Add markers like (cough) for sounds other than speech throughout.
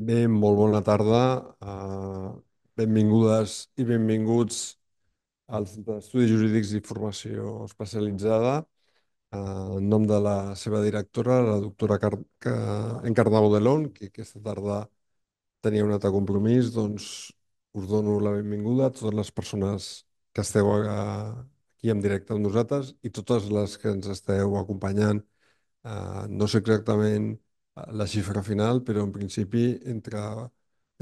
Bé, molt bona tarda. eh, Benvingudes i benvinguts als d'Estudis Jurídics i Formació Especialitzada. Ah, en nom de la seva directora, la doctora Car que, Encarnau Delon, que aquesta tarda tenia un altre compromís, doncs us dono la benvinguda a totes les persones que esteu ah, aquí en directe amb nosaltres i totes les que ens esteu acompanyant. Eh, No sé exactament la xifra final, però en principi entre,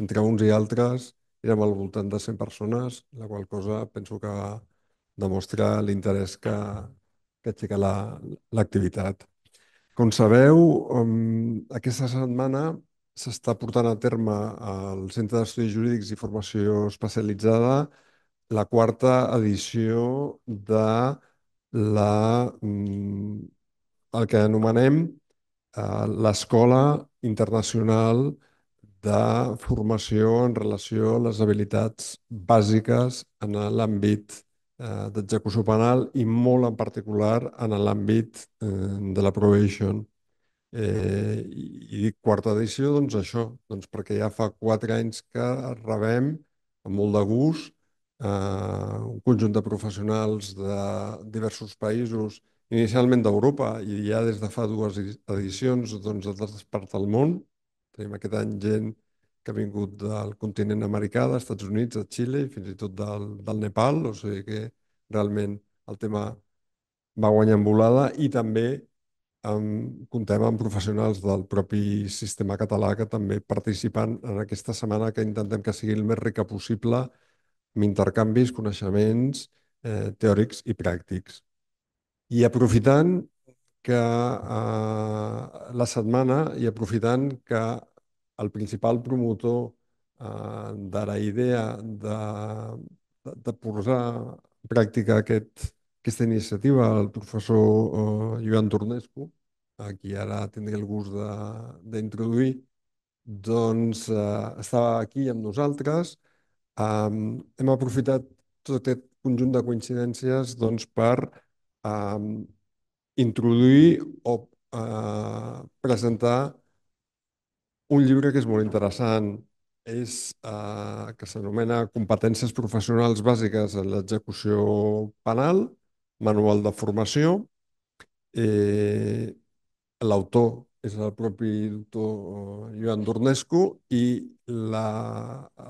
entre uns i altres érem al voltant de 100 persones, la qual cosa penso que demostra l'interès que, que aixeca l'activitat. La, Com sabeu, um, aquesta setmana s'està portant a terme al Centre d'Estudis Jurídics i Formació Especialitzada la quarta edició de la, mm, el que anomenem l'Escola Internacional de Formació en relació a les habilitats bàsiques en l'àmbit eh, d'execució penal i molt en particular en l'àmbit eh, de la probation. Eh, I quarta edició, doncs això, doncs perquè ja fa quatre anys que rebem amb molt de gust eh, un conjunt de professionals de diversos països inicialment d'Europa i ja des de fa dues edicions doncs, de totes parts del món. Tenim aquest any gent que ha vingut del continent americà, dels Estats Units, de Xile i fins i tot del, del Nepal, o sigui que realment el tema va guanyar volada i també amb, comptem amb professionals del propi sistema català que també participen en aquesta setmana que intentem que sigui el més rica possible amb intercanvis, coneixements eh, teòrics i pràctics. I aprofitant que eh, la setmana i aprofitant que el principal promotor eh, de la idea de, de, de posar en pràctica aquest, aquesta iniciativa, el professor eh, Joan Tornesco, a qui ara tindré el gust d'introduir, doncs eh, estava aquí amb nosaltres. Eh, hem aprofitat tot aquest conjunt de coincidències doncs, per eh, introduir o eh, presentar un llibre que és molt interessant, és, eh, que s'anomena Competències professionals bàsiques en l'execució penal, manual de formació. Eh, L'autor és el propi doctor eh, Joan Dornescu i la,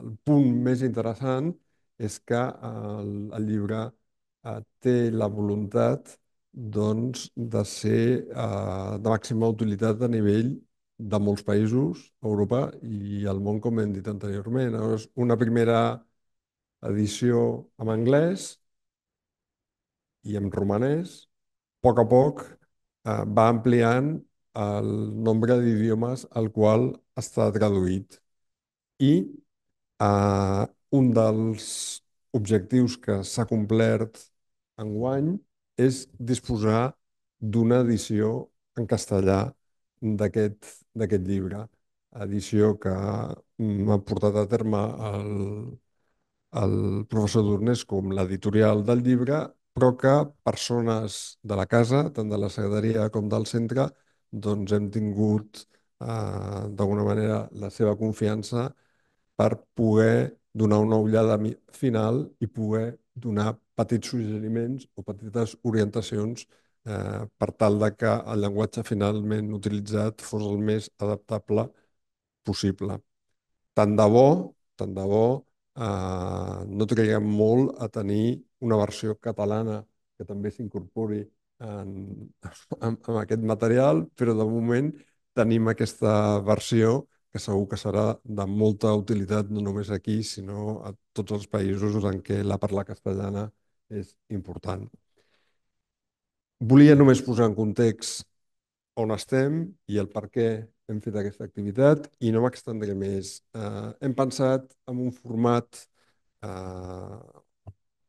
el punt més interessant és que el, el llibre eh, té la voluntat doncs, de ser eh, de màxima utilitat a nivell de molts països, Europa i el món, com hem dit anteriorment. Llavors, una primera edició en anglès i en romanès, a poc a poc eh, va ampliant el nombre d'idiomes al qual està traduït. I eh, un dels objectius que s'ha complert enguany és disposar d'una edició en castellà d'aquest llibre, edició que mm, m'ha portat a terme el, el professor Dornés com l'editorial del llibre, però que persones de la casa, tant de la secretaria com del centre, doncs hem tingut eh, d'alguna manera la seva confiança per poder donar una ullada final i poder donar petits suggeriments o petites orientacions eh, per tal de que el llenguatge finalment utilitzat fos el més adaptable possible. Tant de bo, tant de bo, eh, no triguem molt a tenir una versió catalana que també s'incorpori en, en, en aquest material, però de moment tenim aquesta versió que segur que serà de molta utilitat no només aquí, sinó a tots els països en què la parla castellana és important. Volia només posar en context on estem i el per què hem fet aquesta activitat i no m'extendré més. Eh, hem pensat en un format, eh,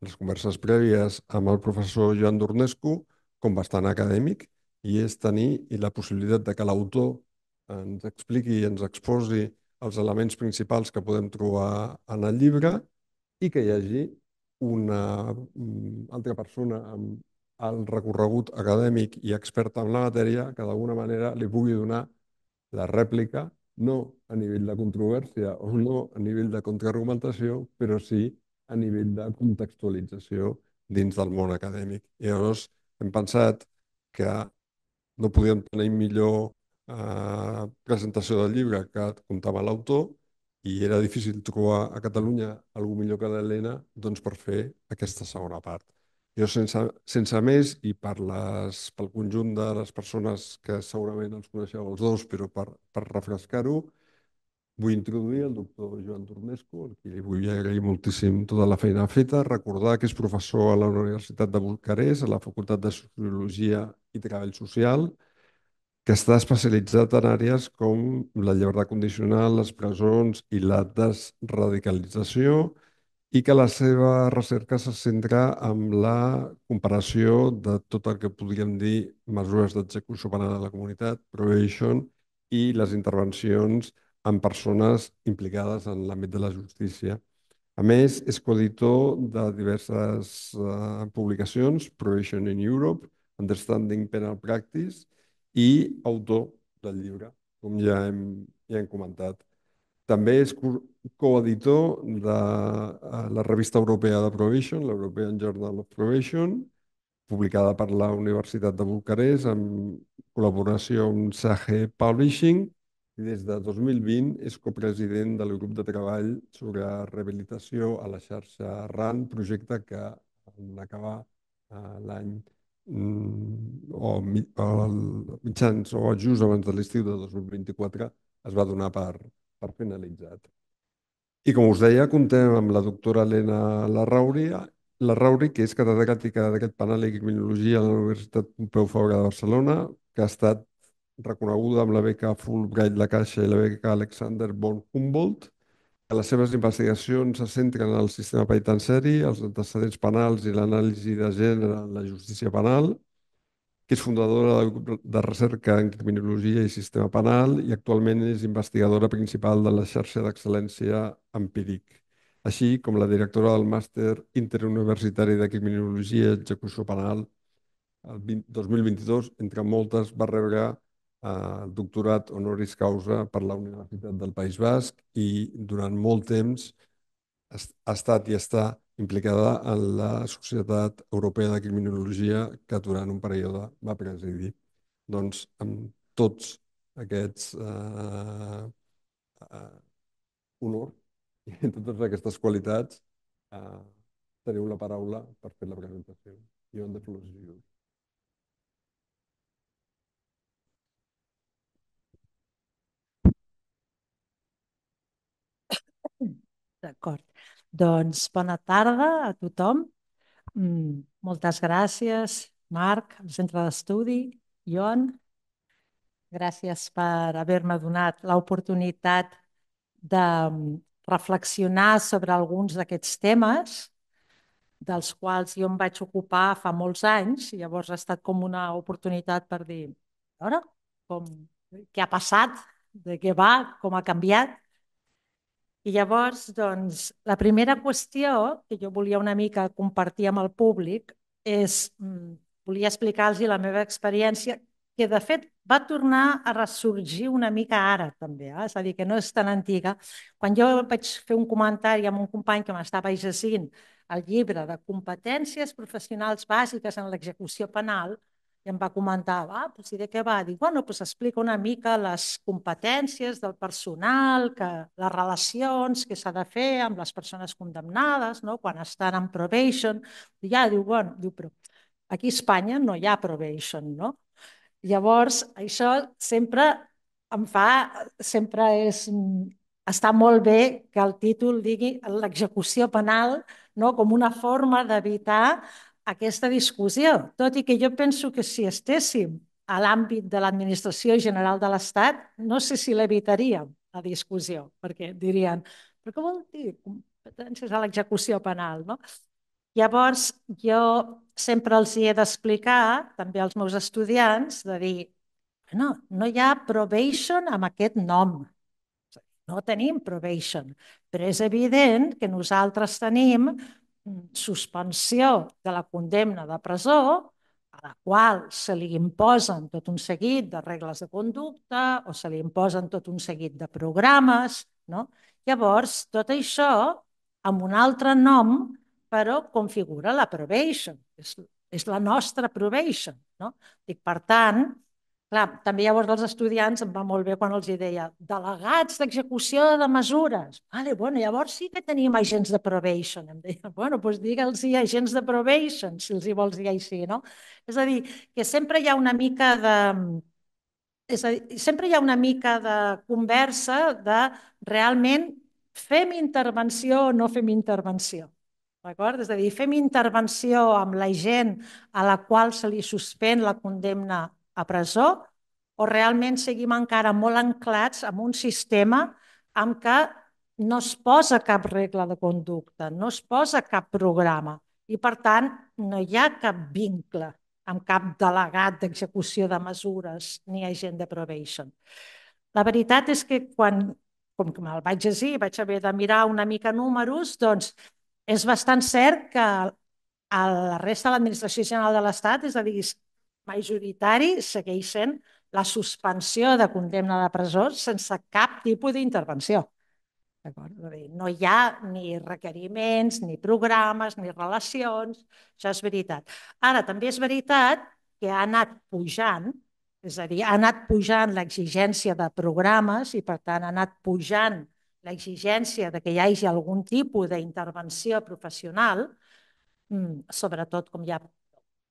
les converses prèvies amb el professor Joan Dornescu, com bastant acadèmic, i és tenir i la possibilitat de que l'autor ens expliqui i ens exposi els elements principals que podem trobar en el llibre i que hi hagi una mm, altra persona amb el recorregut acadèmic i experta en la matèria que d'alguna manera li pugui donar la rèplica, no a nivell de controvèrsia o no a nivell de contraargumentació, però sí a nivell de contextualització dins del món acadèmic. I llavors hem pensat que no podíem tenir millor eh, presentació del llibre que comptava l'autor i era difícil trobar a Catalunya algú millor que l'Helena doncs, per fer aquesta segona part. Jo sense, sense més, i per les, pel conjunt de les persones que segurament els coneixeu els dos, però per, per refrescar-ho, vull introduir el doctor Joan Tornesco, al qui li vull agrair moltíssim tota la feina feta, recordar que és professor a la Universitat de Bucarest, a la Facultat de Sociologia i Treball Social, que està especialitzat en àrees com la llibertat condicional, les presons i la desradicalització, i que la seva recerca se centra en la comparació de tot el que podríem dir mesures d'execució penal a la comunitat, probation, i les intervencions en persones implicades en l'àmbit de la justícia. A més, és coeditor de diverses uh, publicacions, Probation in Europe, Understanding Penal Practice, i autor del llibre, com ja hem, ja hem comentat. També és coeditor de eh, la revista europea de Provision, l'European Journal of Provision, publicada per la Universitat de Bucarest en col·laboració amb Sage Publishing i des de 2020 és copresident del grup de treball sobre rehabilitació a la xarxa RAN, projecte que en acabar eh, l'any 2020 Mm, o mitjans o just abans de l'estiu de 2024 es va donar per, per finalitzat. I com us deia, comptem amb la doctora Elena Larrauri, Larrauri que és catedràtica d'aquest panel de criminologia a la Universitat Pompeu Fabra de Barcelona, que ha estat reconeguda amb la beca Fulbright La Caixa i la beca Alexander von Humboldt, les seves investigacions se centren en el sistema penitenciari, els antecedents penals i l'anàlisi de gènere en la justícia penal, que és fundadora del grup de recerca en criminologia i sistema penal i actualment és investigadora principal de la xarxa d'excel·lència Empíric, així com la directora del màster interuniversitari de criminologia i execució penal el 2022, entre moltes, va rebre Eh, doctorat honoris causa per la Universitat del País Basc i durant molt temps ha estat i està implicada en la Societat Europea de Criminologia que durant un període va presidir. Doncs amb tots aquests eh, eh, honor i (laughs) totes aquestes qualitats eh, teniu la paraula per fer la presentació. Jo en deflosió. D'acord. Doncs bona tarda a tothom. Mm, moltes gràcies, Marc, al centre d'estudi, Ion. Gràcies per haver-me donat l'oportunitat de mm, reflexionar sobre alguns d'aquests temes dels quals jo em vaig ocupar fa molts anys, i llavors ha estat com una oportunitat per dir, a veure, com, què ha passat, de què va, com ha canviat, i llavors, doncs, la primera qüestió que jo volia una mica compartir amb el públic és, mm, volia explicar-los la meva experiència, que de fet va tornar a ressorgir una mica ara també, eh? és a dir, que no és tan antiga. Quan jo vaig fer un comentari amb un company que m'estava llegint el llibre de competències professionals bàsiques en l'execució penal, i em va comentar, ah, doncs i de què va? Dic, bueno, doncs explica una mica les competències del personal, que les relacions que s'ha de fer amb les persones condemnades, no? quan estan en probation. I ja diu, bueno, diu, però aquí a Espanya no hi ha probation, no? Llavors, això sempre em fa, sempre és, està molt bé que el títol digui l'execució penal no? com una forma d'evitar aquesta discussió, tot i que jo penso que si estéssim a l'àmbit de l'administració general de l'Estat, no sé si l'evitaríem, la discussió, perquè dirien, però com vol dir competències a l'execució penal? No? Llavors, jo sempre els hi he d'explicar, també als meus estudiants, de dir, no, no hi ha probation amb aquest nom. No tenim probation, però és evident que nosaltres tenim suspensió de la condemna de presó, a la qual se li imposen tot un seguit de regles de conducta o se li imposen tot un seguit de programes. No? Llavors, tot això, amb un altre nom, però configura la probation, és, és la nostra probation. No? Dic, per tant, Clar, també llavors els estudiants em va molt bé quan els deia delegats d'execució de mesures. Vale, bueno, llavors sí que tenim agents de probation. Em deia, (laughs) bueno, doncs digue'ls agents de probation, si els hi vols dir així, no? És a dir, que sempre hi ha una mica de... És a dir, sempre hi ha una mica de conversa de realment fem intervenció o no fem intervenció. D'acord? És a dir, fem intervenció amb la gent a la qual se li suspèn la condemna a presó o realment seguim encara molt anclats en un sistema en què no es posa cap regla de conducta, no es posa cap programa i, per tant, no hi ha cap vincle amb cap delegat d'execució de mesures ni agent de probation. La veritat és que quan, com que me'l vaig llegir, vaig haver de mirar una mica números, doncs és bastant cert que a la resta de l'administració general de l'Estat, és a dir, majoritari segueix sent la suspensió de condemna de presó sense cap tipus d'intervenció. No hi ha ni requeriments, ni programes, ni relacions, això és veritat. Ara, també és veritat que ha anat pujant, és a dir, ha anat pujant l'exigència de programes i, per tant, ha anat pujant l'exigència de que hi hagi algun tipus d'intervenció professional, mm, sobretot com ja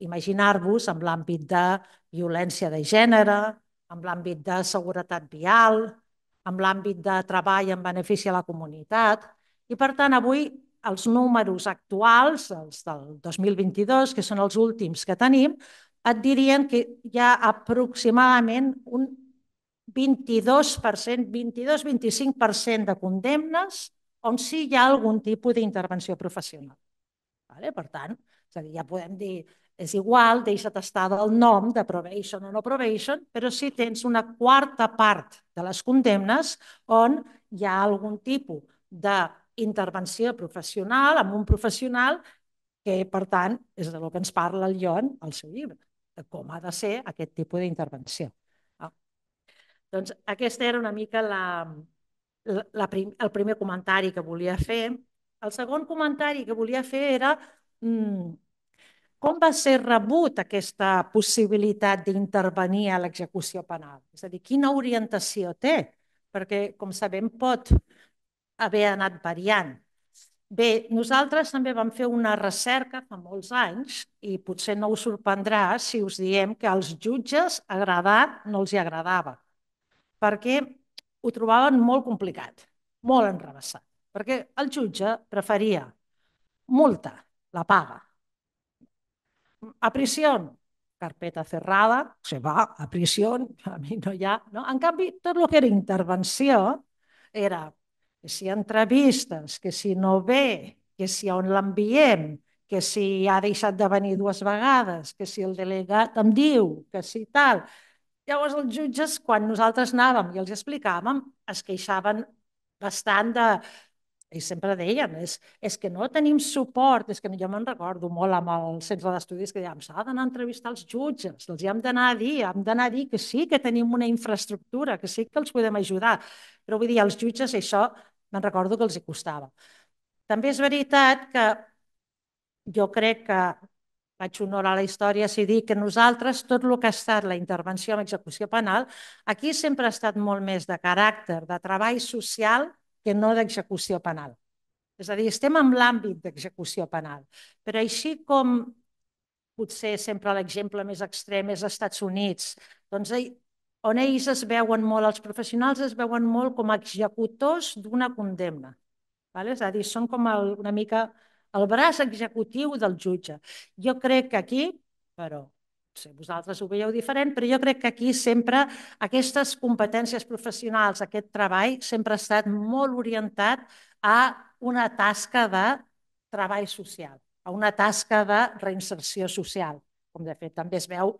imaginar-vos en l'àmbit de violència de gènere, en l'àmbit de seguretat vial, en l'àmbit de treball en benefici a la comunitat. I, per tant, avui els números actuals, els del 2022, que són els últims que tenim, et dirien que hi ha aproximadament un 22%, 22-25% de condemnes on sí hi ha algun tipus d'intervenció professional. Vale? Per tant, és a dir, ja podem dir és igual, deixa't estar del nom de probation o no probation, però sí tens una quarta part de les condemnes on hi ha algun tipus d'intervenció professional amb un professional que, per tant, és del que ens parla el Ion al seu llibre, de com ha de ser aquest tipus d'intervenció. Ah. Doncs aquesta era una mica la, la, la prim, el primer comentari que volia fer. El segon comentari que volia fer era mmm, com va ser rebut aquesta possibilitat d'intervenir a l'execució penal? És a dir, quina orientació té? Perquè, com sabem, pot haver anat variant. Bé, nosaltres també vam fer una recerca fa molts anys i potser no us sorprendrà si us diem que als jutges agradat no els hi agradava, perquè ho trobaven molt complicat, molt enrevessat, perquè el jutge preferia multa, la paga, a prisión, carpeta cerrada, se va a prisión, a mi no hi ha... No? En canvi, tot el que era intervenció era que si entrevistes, que si no ve, que si on l'enviem, que si ha deixat de venir dues vegades, que si el delegat em diu, que si tal. Llavors els jutges, quan nosaltres anàvem i els explicàvem, es queixaven bastant de i sempre deien, és, és que no tenim suport, és que jo me'n recordo molt amb el centre d'estudis que dèiem, s'ha d'anar a entrevistar els jutges, els hi hem d'anar a dir, hem d'anar a dir que sí que tenim una infraestructura, que sí que els podem ajudar, però vull dir, els jutges això me'n recordo que els hi costava. També és veritat que jo crec que vaig honorar la història si dic que nosaltres, tot el que ha estat la intervenció en execució penal, aquí sempre ha estat molt més de caràcter, de treball social, que no d'execució penal. És a dir, estem en l'àmbit d'execució penal. Però així com potser sempre l'exemple més extrem és als Estats Units, doncs on ells es veuen molt, els professionals es veuen molt com a executors d'una condemna. Vale? És a dir, són com una mica el braç executiu del jutge. Jo crec que aquí, però potser vosaltres ho veieu diferent, però jo crec que aquí sempre aquestes competències professionals, aquest treball, sempre ha estat molt orientat a una tasca de treball social, a una tasca de reinserció social, com de fet també es veu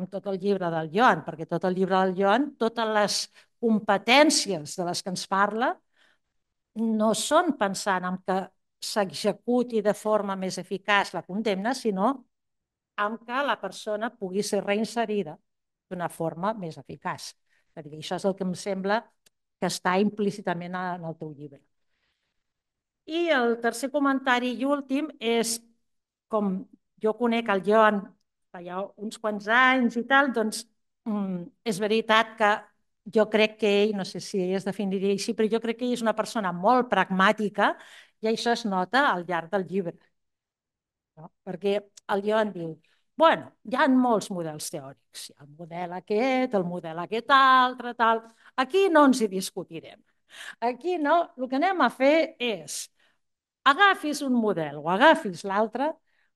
amb tot el llibre del Joan, perquè tot el llibre del Joan, totes les competències de les que ens parla no són pensant en que s'executi de forma més eficaç la condemna, sinó amb què la persona pugui ser reinserida d'una forma més eficaç. dir, això és el que em sembla que està implícitament en el teu llibre. I el tercer comentari i últim és, com jo conec el Joan fa ja uns quants anys i tal, doncs mm, és veritat que jo crec que ell, no sé si ell es definiria així, però jo crec que ell és una persona molt pragmàtica i això es nota al llarg del llibre. No? Perquè el Joan diu, bueno, hi ha molts models teòrics, hi ha el model aquest, el model aquest altre, tal. Aquí no ens hi discutirem. Aquí no, el que anem a fer és agafis un model o agafis l'altre,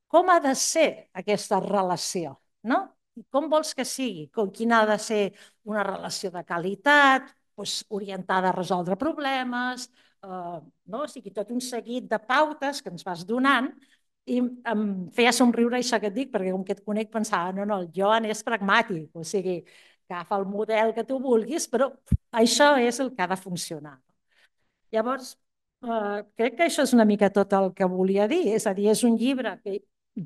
com ha de ser aquesta relació, no? I com vols que sigui? Com, quina ha de ser una relació de qualitat, doncs, orientada a resoldre problemes, eh, no? o sigui, tot un seguit de pautes que ens vas donant i em feia somriure això que et dic, perquè com que et conec pensava, no, no, el Joan és pragmàtic, o sigui, agafa el model que tu vulguis, però això és el que ha de funcionar. Llavors, eh, crec que això és una mica tot el que volia dir, és a dir, és un llibre que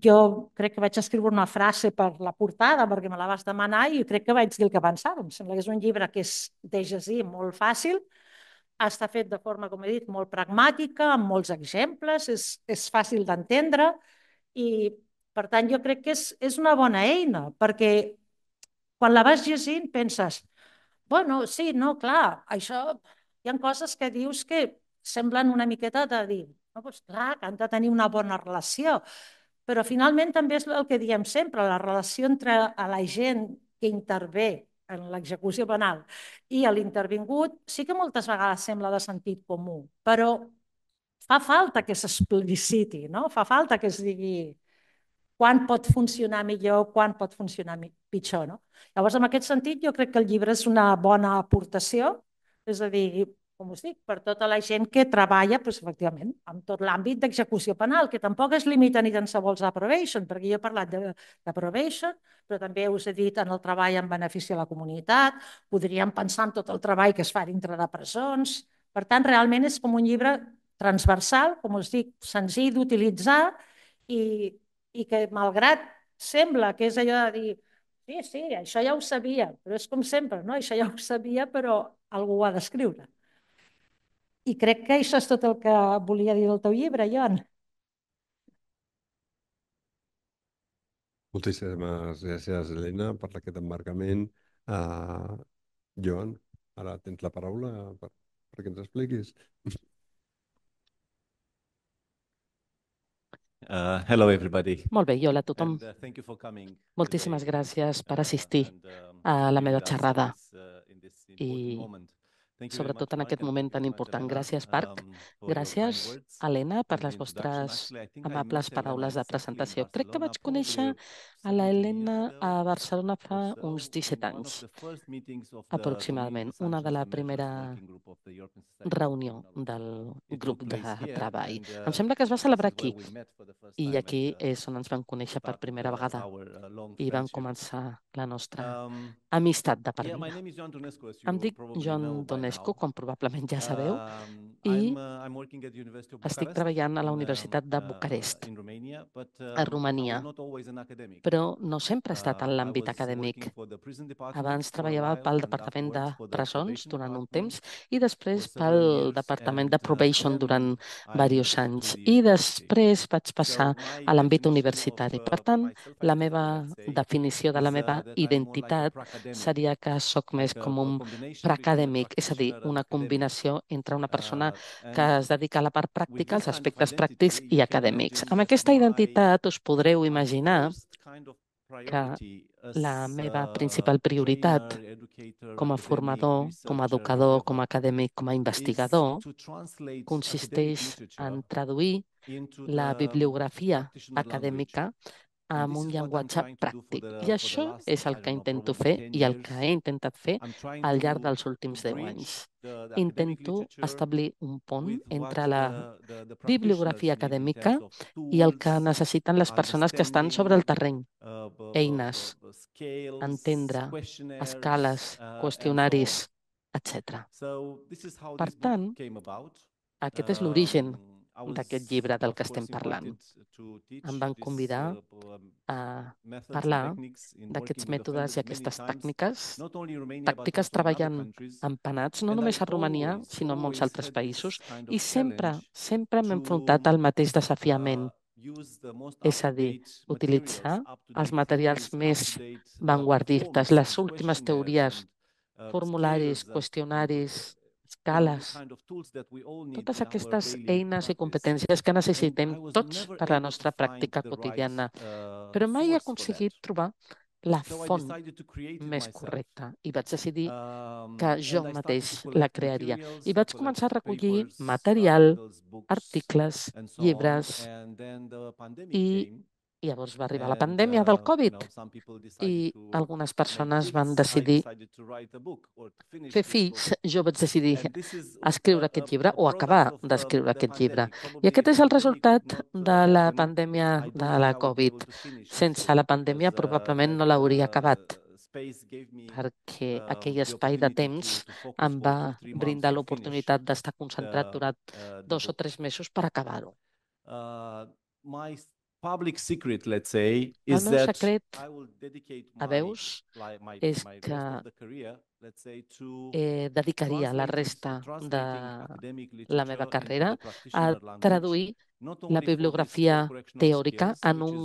jo crec que vaig escriure una frase per la portada perquè me la vas demanar i crec que vaig dir el que pensava. Em sembla que és un llibre que és de llegir molt fàcil, està fet de forma, com he dit, molt pragmàtica, amb molts exemples, és, és fàcil d'entendre i, per tant, jo crec que és, és una bona eina, perquè quan la vas llegint penses, bueno, sí, no, clar, això... Hi ha coses que dius que semblen una miqueta de dir, no, doncs clar, que han de tenir una bona relació, però finalment també és el que diem sempre, la relació entre la gent que intervé en l'execució penal i a l'intervingut, sí que moltes vegades sembla de sentit comú, però fa falta que s'expliciti, no? fa falta que es digui quan pot funcionar millor, quan pot funcionar pitjor. No? Llavors, en aquest sentit, jo crec que el llibre és una bona aportació, és a dir, com us dic, per tota la gent que treballa, pues, efectivament, amb tot l'àmbit d'execució penal, que tampoc es limita ni tan sols a probation, perquè jo he parlat de, de probation, però també us he dit en el treball en benefici a la comunitat, podríem pensar en tot el treball que es fa dintre de presons. Per tant, realment és com un llibre transversal, com us dic, senzill d'utilitzar i, i que, malgrat sembla que és allò de dir sí, sí, això ja ho sabia, però és com sempre, no? això ja ho sabia, però algú ho ha d'escriure. I crec que això és tot el que volia dir del teu llibre, Jon. Moltíssimes gràcies, Helena, per aquest embarcament. Uh, Joan, ara tens la paraula per, ens expliquis. Uh, hello everybody. Molt bé, i hola a tothom. And, uh, thank you for coming Moltíssimes gràcies per uh, assistir um, a la meva xerrada uh, i sobretot en aquest moment tan important. Gràcies, Parc. Um, Gràcies, Helena, per les vostres amables paraules de presentació. Crec que vaig conèixer a la Helena a Barcelona fa uns 17 anys, aproximadament, una de la primera reunió del grup de treball. Em sembla que es va celebrar aquí i aquí és on ens vam conèixer per primera vegada i vam començar la nostra amistat de per vida. Em dic John Donesco, com probablement ja sabeu, um, i uh, estic treballant a la Universitat de um, uh, Bucarest, uh, a Romania, però no sempre he estat en l'àmbit acadèmic. Abans treballava pel Departament de Presons durant un temps i després pel Departament de Probation durant diversos anys. I després vaig passar a l'àmbit universitari. Per tant, la meva definició de la meva identitat seria que sóc més com un preacadèmic, és a dir, una combinació entre una persona que eh, es dedica a la part pràctica, als aspectes pràctics i acadèmics. Amb aquesta identitat us podreu imaginar que la meva uh, principal prioritat com a formador, com a educador, com a acadèmic, com a investigador, consisteix en traduir la bibliografia acadèmica amb un llenguatge pràctic. I això és el que intento fer i el que he intentat fer al llarg dels últims deu anys. Intento establir un pont entre la bibliografia acadèmica i el que necessiten les persones que estan sobre el terreny. Eines, entendre, escales, uh, qüestionaris, etc. Per tant, aquest és um, l'origen d'aquest llibre del que estem parlant. Em van convidar uh, um, a parlar d'aquests mètodes i aquestes tècniques, tàctiques treballant empanats, no només a Romania, sinó a molts altres països, i sempre, sempre m'he enfrontat al mateix uh, desafiament, és a dir, utilitzar els materials més uh, vanguardistes, les últimes teories, formularis, qüestionaris, escales, totes aquestes eines i competències uh, um, que necessitem tots per a la nostra pràctica quotidiana. Però mai he aconseguit trobar la font més correcta i vaig decidir que jo mateix la crearia. I vaig començar a recollir uh, material, articles, llibres i i llavors va arribar la pandèmia del uh, Covid i algunes persones van decidir fer fills. Jo vaig decidir (laughs) escriure uh, aquest llibre o acabar d'escriure aquest llibre. I aquest és el resultat de uh, la pandèmia de la Covid. Sense la pandèmia probablement no l'hauria acabat perquè aquell espai de temps em va brindar l'oportunitat d'estar concentrat durant dos o tres mesos per acabar-ho public secret, let's say, is that secret, a veus, és que eh, dedicaria la resta de la meva carrera a traduir la bibliografia teòrica en un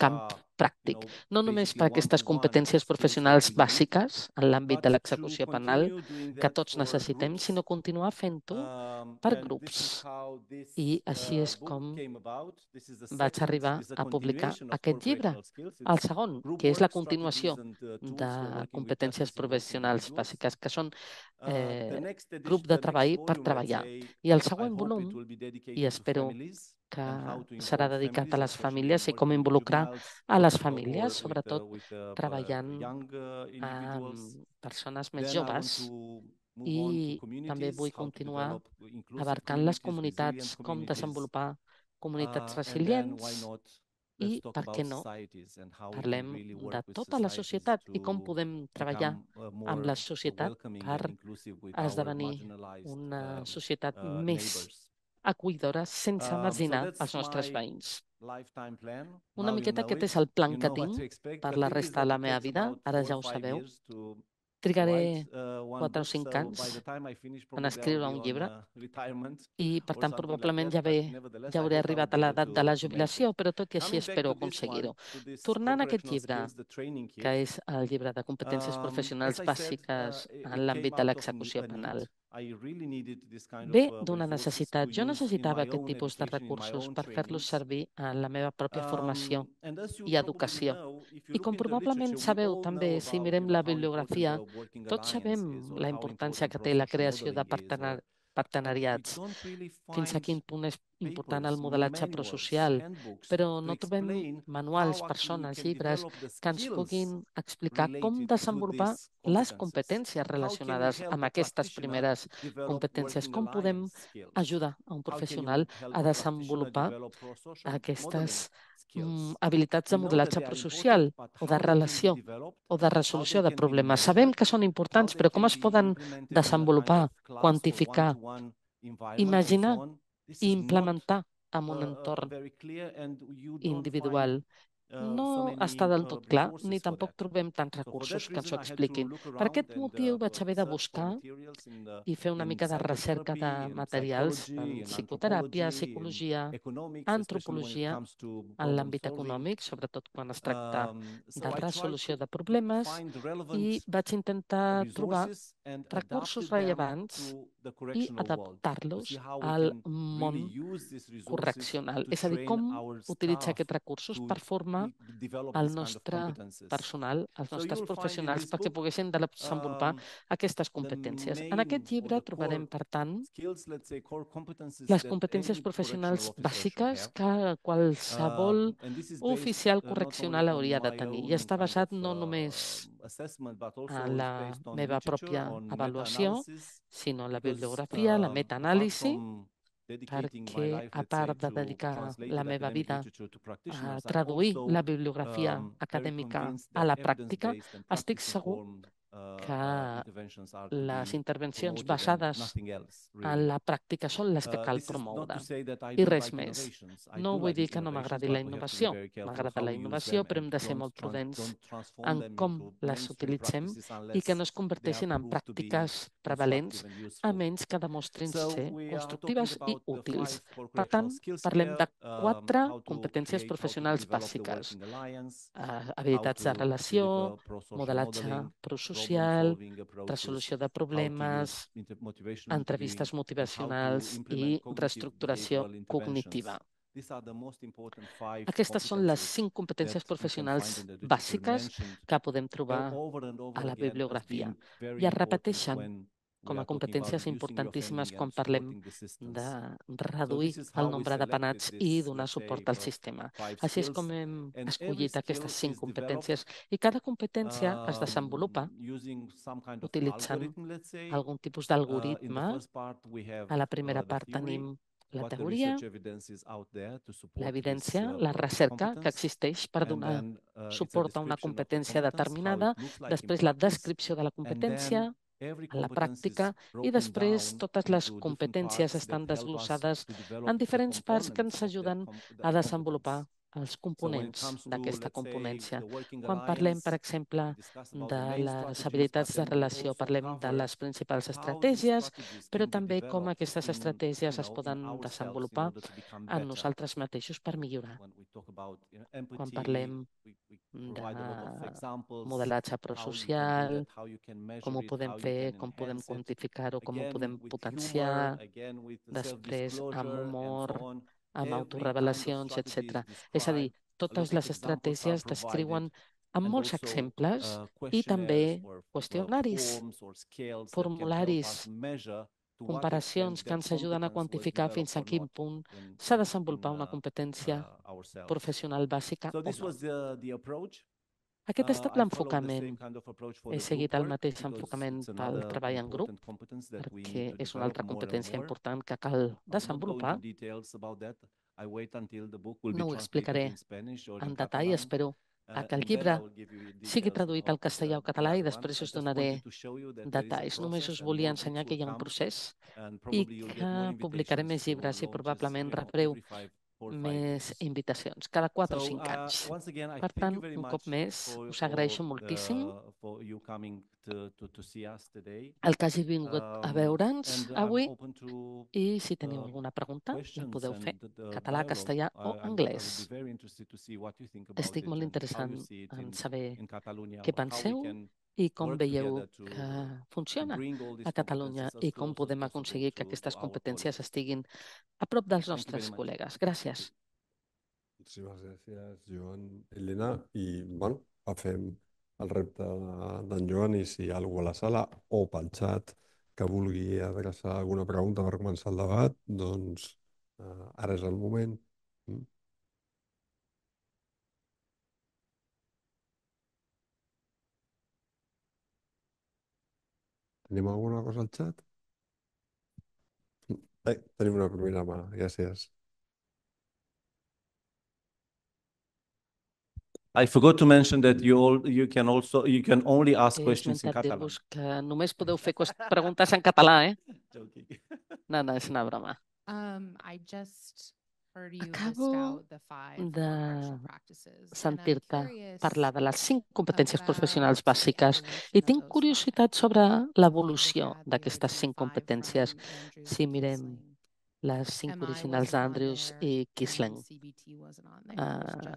camp pràctic, no només per aquestes competències professionals bàsiques en l'àmbit de l'execució penal que tots necessitem, sinó continuar fent-ho um, per grups. I així uh, és com vaig arribar a publicar aquest llibre, el segon, que és la continuació uh, de competències professionals bàsiques, que són ah, eh, grup de treball per treballar. I el següent volum, i espero que serà dedicat a les famílies i com involucrar a les famílies, sobretot uh, uh, uh, treballant amb persones més joves i també vull continuar abarcant les comunitats, com desenvolupar comunitats ah, resilients i, per què no, parlem de tota la societat i com podem treballar amb la societat per esdevenir una societat més acollidora sense marginar els nostres veïns. Una miqueta aquest és el plan que tinc per la resta de la meva vida, ara ja ho sabeu, trigaré uh, quatre o cinc anys en escriure un llibre uh, (laughs) i, per tant, probablement ja, ve, ja hauré arribat a l'edat de la jubilació, però tot i així espero aconseguir-ho. Tornant a aquest llibre, que és el llibre de competències um, professionals bàsiques uh, en l'àmbit de l'execució penal. Ve uh, d'una necessitat. Jo necessitava aquest tipus de recursos per fer-los servir en la meva pròpia um, formació i educació. I com probablement sabeu també, si mirem la bibliografia, tots sabem la importància que té la creació de partenariats partenariats, fins a quin punt és important el modelatge prosocial, però no trobem manuals, persones, llibres que ens puguin explicar com desenvolupar les competències relacionades amb aquestes primeres competències. Com podem ajudar a un professional a desenvolupar aquestes Mm, habilitats de modelatge prosocial o de relació o de resolució de problemes. Sabem que són importants, però com es poden desenvolupar, quantificar, imaginar i implementar en un uh, entorn individual. Eh, no està del tot clar, ni tampoc trobem tants recursos que ens ho eh, expliquin. Per aquest motiu eh, vaig haver de buscar i fer una mica de recerca de materials en psicoteràpia, psicologia, antropologia, en l'àmbit econòmic, sobretot quan es tracta um, de resolució de problemes, i vaig intentar trobar recursos rellevants i adaptar-los al món correccional. És a dir, com utilitzar aquests recursos per formar formar el nostre personal, els nostres professionals, perquè poguessin um, desenvolupar aquestes competències. En aquest llibre trobarem, per tant, les competències professionals bàsiques que qualsevol um, oficial uh, correccional hauria de tenir. I està basat no uh, només a la meva pròpia avaluació, sinó a la bibliografia, la um, metaanàlisi, perquè, a part de dedicar la meva vida a traduir la bibliografia um, acadèmica a la pràctica, estic segur Eh, que eh, les intervencions basades en la pràctica són les que uh, cal promoure i res més. No vull dir que no m'agradi la innovació. M'agrada la innovació, però hem de ser molt prudents en com les utilitzem i que no es converteixin en pràctiques prevalents a menys que demostrin ser constructives i útils. Per tant, parlem de um, quatre competències professionals bàsiques. Eh, habilitats de relació, modelatge prosocial, social, resolució de problemes, entrevistes motivacionals i reestructuració cognitiva. Aquestes són les cinc competències professionals bàsiques que podem trobar a la bibliografia i es repeteixen com a competències importantíssimes quan parlem de reduir el nombre de penats i donar suport al sistema. Així és com hem escollit aquestes cinc competències i cada competència es um, desenvolupa utilitzant algun tipus uh, d'algoritme. A la uh, primera part tenim la teoria, l'evidència, uh, la recerca que existeix per donar suport a una competència determinada, després la descripció de la competència, a la pràctica i després totes les competències estan desglossades en diferents parts que ens ajuden a desenvolupar els components d'aquesta componència. Quan parlem, per exemple, de les habilitats de relació, parlem de les principals estratègies, però també com aquestes estratègies es poden desenvolupar en nosaltres mateixos per millorar. Quan parlem de modelatge prosocial, com ho podem fer, com podem quantificar-ho, com ho podem potenciar, després amb humor, Eh, amb autorrevelacions, etc. És a dir, totes les estratègies descriuen amb molts exemples eh, i també qüestionaris, formularis, comparacions que ens ajuden a quantificar fins a quin punt s'ha desenvolupat una eh, competència professional bàsica o no. Aquest ha estat uh, l'enfocament. He seguit el mateix enfocament pel treball en grup, perquè és una altra competència important que cal desenvolupar. No ho explicaré en detall, espero uh, que el llibre sigui traduït al castellà o català i després us donaré detalls. Només us volia ensenyar que hi ha un procés i que publicaré més llibres i probablement rebreu més invitacions, cada 4 o 5 uh, anys. Per tant, un cop més, us agraeixo moltíssim el que hagi vingut a um, veure'ns avui i si teniu uh, alguna pregunta, la podeu fer uh, català, castellà o anglès. Estic molt interessant en saber què penseu i com veieu que funciona a Catalunya i com podem aconseguir que aquestes competències estiguin a prop dels nostres col·legues. Gràcies. Moltíssimes gràcies, Joan, Elena, i bueno, agafem el repte d'en Joan i si hi ha algú a la sala o pel xat que vulgui adreçar alguna pregunta per començar el debat, doncs eh, ara és el moment. Tenim alguna cosa al xat? Ai, tenim una primera mà, gràcies. I forgot to mention that you all, you can also you can only ask He questions in esmentat Catalan. que només podeu fer preguntes en català, eh? (laughs) Joking. No, no, és una broma. Um, I just Acabo de sentir-te parlar de les cinc competències professionals bàsiques i tinc curiositat sobre l'evolució d'aquestes cinc competències. Si mirem les cinc originals d'Andrews i Kisling. Uh,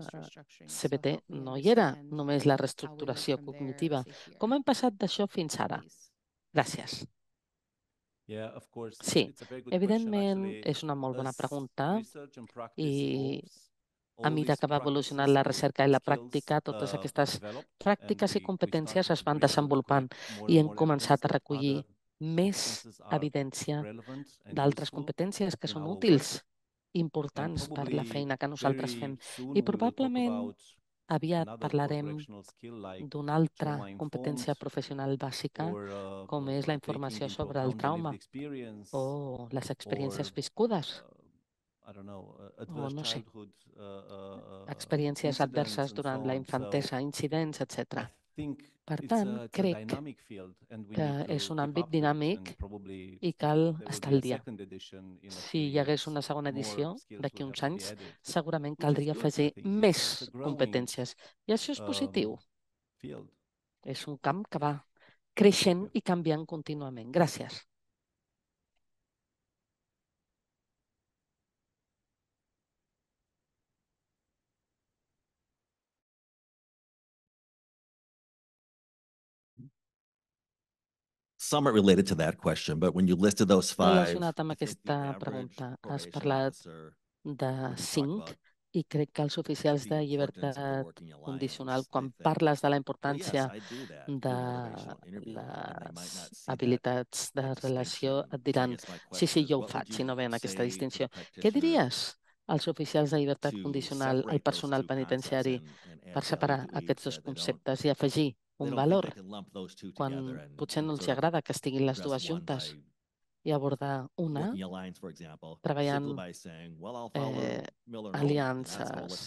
CBT no hi era, només la reestructuració cognitiva. Com hem passat d'això fins ara? Gràcies. Sí, evidentment és una molt bona pregunta i a mesura que va evolucionar la recerca i la pràctica, totes aquestes pràctiques i competències es van desenvolupant i hem començat a recollir més evidència d'altres competències que són útils importants per la feina que nosaltres fem. I probablement Aviat parlarem d'una altra competència professional bàsica, uh, com és la informació sobre el trauma o les experiències viscudes, uh, uh, o no sé, experiències adverses durant la infantesa, incidents, etc. Per tant, crec que és un àmbit dinàmic i cal estar al dia. Si hi hagués una segona edició d'aquí uns anys, segurament caldria afegir més competències. I això és um, positiu. És un camp que va creixent i canviant contínuament. Gràcies. somewhat related to that question, but when you listed those five, Relacionat amb aquesta pregunta, has parlat de cinc i crec que els oficials de llibertat condicional, quan parles de la importància de les habilitats de relació, et diran, sí, sí, jo ho faig, si no ven aquesta distinció. Què diries als oficials de llibertat condicional, al personal penitenciari, per separar aquests dos conceptes i afegir un valor quan potser no els agrada que estiguin les dues juntes i abordar una treballant eh, aliances,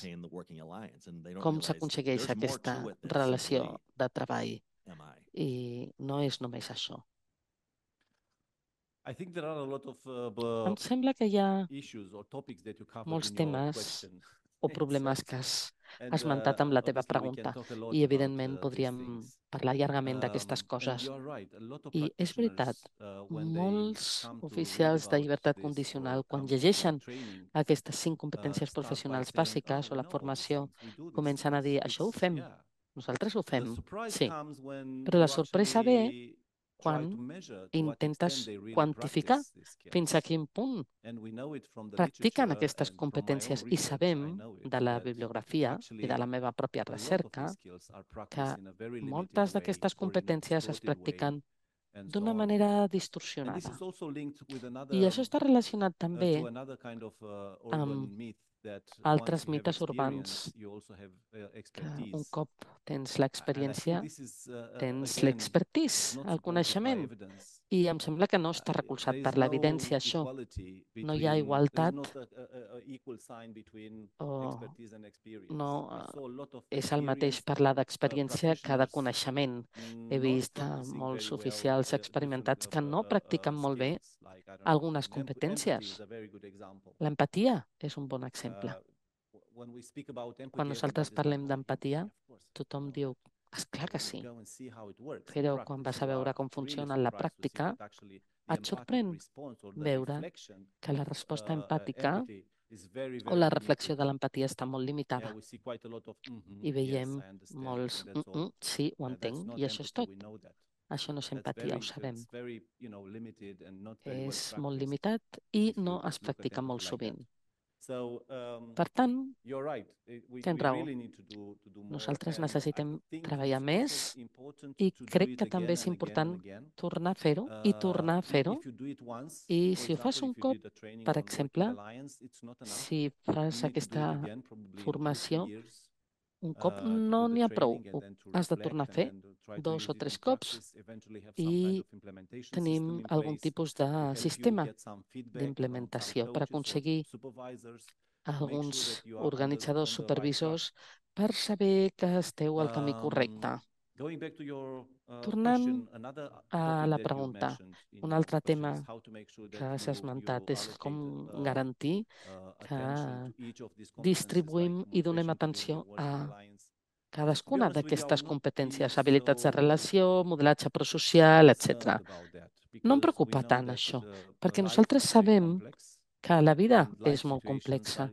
com s'aconsegueix aquesta relació de treball. I no és només això. Uh, em sembla que hi ha molts temes o problemes que has esmentat uh, amb la teva pregunta. I, uh, evidentment, podríem parlar llargament d'aquestes um, coses. I és veritat, uh, molts oficials de llibertat condicional, quan llegeixen aquestes cinc competències professionals bàsiques oh, o la formació, comencen a dir, això ho fem, nosaltres ho fem, sí. Però la sorpresa ve quan intentes quantificar fins a quin punt practiquen aquestes competències. I sabem de la bibliografia i de la meva pròpia recerca que moltes d'aquestes competències es practiquen d'una manera distorsionada. I això està relacionat uh, també uh, amb altres mites urbans uh, que un cop tens l'experiència, uh, uh, tens l'expertís, el coneixement i em sembla que no està recolzat per l'evidència, això. No hi ha igualtat o oh. no eh, és el mateix parlar d'experiència que de coneixement. Mm, He vist eh, molts oficials experimentats que no uh, practiquen uh, molt bé algunes competències. L'empatia és un bon uh, exemple. Quan nosaltres parlem d'empatia, tothom diu és ah, clar que sí. Però quan vas a veure com funciona en la pràctica, et sorprèn veure que la resposta uh, uh, empàtica o la reflexió de l'empatia està molt limitada. Mm-hmm, I veiem molts, mm sí, ho entenc, i això és tot. Això no és empatia, ho sabem. És molt limitat i no es practica molt sovint. Um, per tant, tens raó. Nosaltres necessitem treballar més i crec que també és important tornar a fer-ho i uh, tornar a fer-ho. I si ho fas un cop, per exemple, si fas aquesta formació, un eh, cop no n'hi ha prou. Has de tornar a fer dos o tres cops i tenim algun tipus de sistema d'implementació per aconseguir alguns organitzadors supervisors per saber que esteu al camí correcte. Um, Uh, Tornem a la pregunta. Un altre tema que s'ha esmentat és com uh, garantir uh, que distribuïm i donem atenció a cadascuna d'aquestes competències, habilitats de relació, modelatge prosocial, etc. No em preocupa tant això, perquè nosaltres sabem que la vida és molt complexa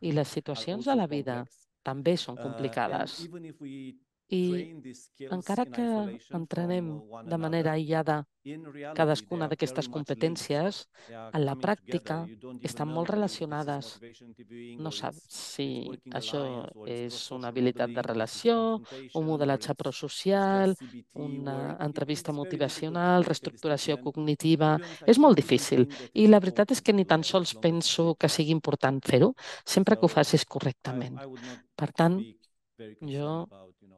i les (laughs) situacions de la vida també són complicades. I encara que entrenem de manera aïllada cadascuna d'aquestes competències, en la pràctica estan molt relacionades. No saps si això és una habilitat de relació, un modelatge prosocial, una entrevista motivacional, reestructuració cognitiva... És molt difícil i la veritat és que ni tan sols penso que sigui important fer-ho sempre que ho facis correctament. Per tant, jo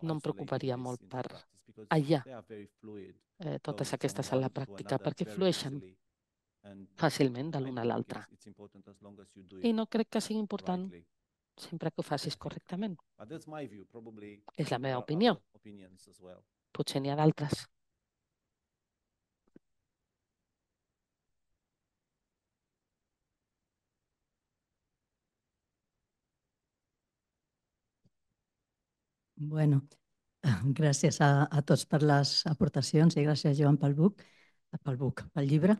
no em preocuparia molt per allà eh, totes aquestes a la pràctica, perquè flueixen fàcilment de l'una a l'altra. I no crec que sigui important sempre que ho facis correctament. És la meva opinió. Potser n'hi ha d'altres. Bueno, (laughs) gràcies a, a tots per les aportacions i gràcies, Joan, pel buc, pel buc, pel llibre.